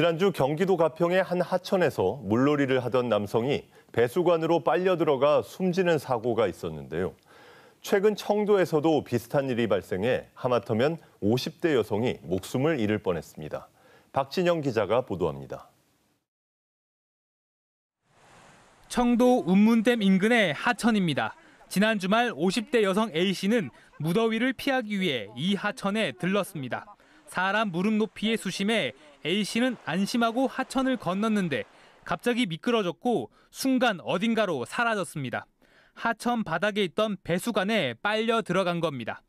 지난주 경기도 가평의 한 하천에서 물놀이를 하던 남성이 배수관으로 빨려 들어가 숨지는 사고가 있었는데요. 최근 청도에서도 비슷한 일이 발생해 하마터면 50대 여성이 목숨을 잃을 뻔했습니다. 박진영 기자가 보도합니다. 청도 운문댐 인근의 하천입니다. 지난 주말 50대 여성 A씨는 무더위를 피하기 위해 이 하천에 들렀습니다. 사람 무릎 높이의 수심에 A씨는 안심하고 하천을 건넜는데 갑자기 미끄러졌고 순간 어딘가로 사라졌습니다. 하천 바닥에 있던 배수관에 빨려 들어간 겁니다.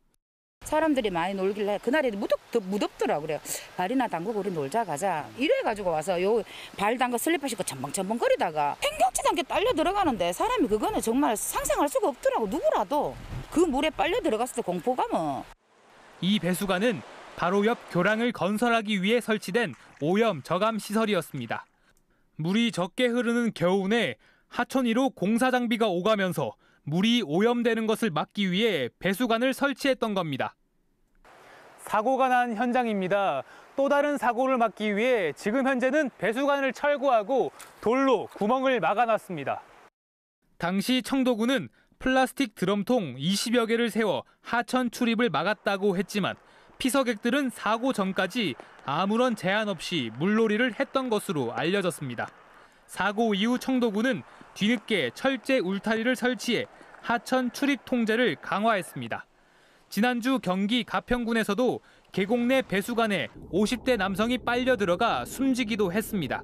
사람들이 많이 놀길래 그날에 무덥, 무덥더라 그래요. 발이나 담그고 우리 놀자 가자. 이래 가지고 와서 요발 담가 슬리퍼 신고 첨벙첨벙 거리다가 팽경치도 않게 딸려 들어가는데 사람이 그거는 정말 상상할 수가 없더라고 누구라도 그 물에 빨려 들어갔을 때 공포감은. 이 배수관은 바로 옆 교량을 건설하기 위해 설치된 오염 저감 시설이었습니다. 물이 적게 흐르는 겨우내 하천위로 공사 장비가 오가면서 물이 오염되는 것을 막기 위해 배수관을 설치했던 겁니다. 사고가 난 현장입니다. 또 다른 사고를 막기 위해 지금 현재는 배수관을 철거하고 돌로 구멍을 막아놨습니다. 당시 청도군은 플라스틱 드럼통 20여 개를 세워 하천 출입을 막았다고 했지만 피서객들은 사고 전까지 아무런 제한 없이 물놀이를 했던 것으로 알려졌습니다. 사고 이후 청도군은 뒤늦게 철제 울타리를 설치해 하천 출입 통제를 강화했습니다. 지난주 경기 가평군에서도 계곡 내 배수관에 50대 남성이 빨려 들어가 숨지기도 했습니다.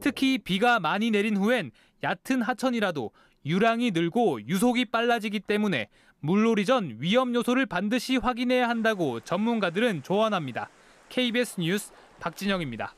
특히 비가 많이 내린 후엔 얕은 하천이라도 유량이 늘고 유속이 빨라지기 때문에 물놀이 전 위험 요소를 반드시 확인해야 한다고 전문가들은 조언합니다. KBS 뉴스 박진영입니다.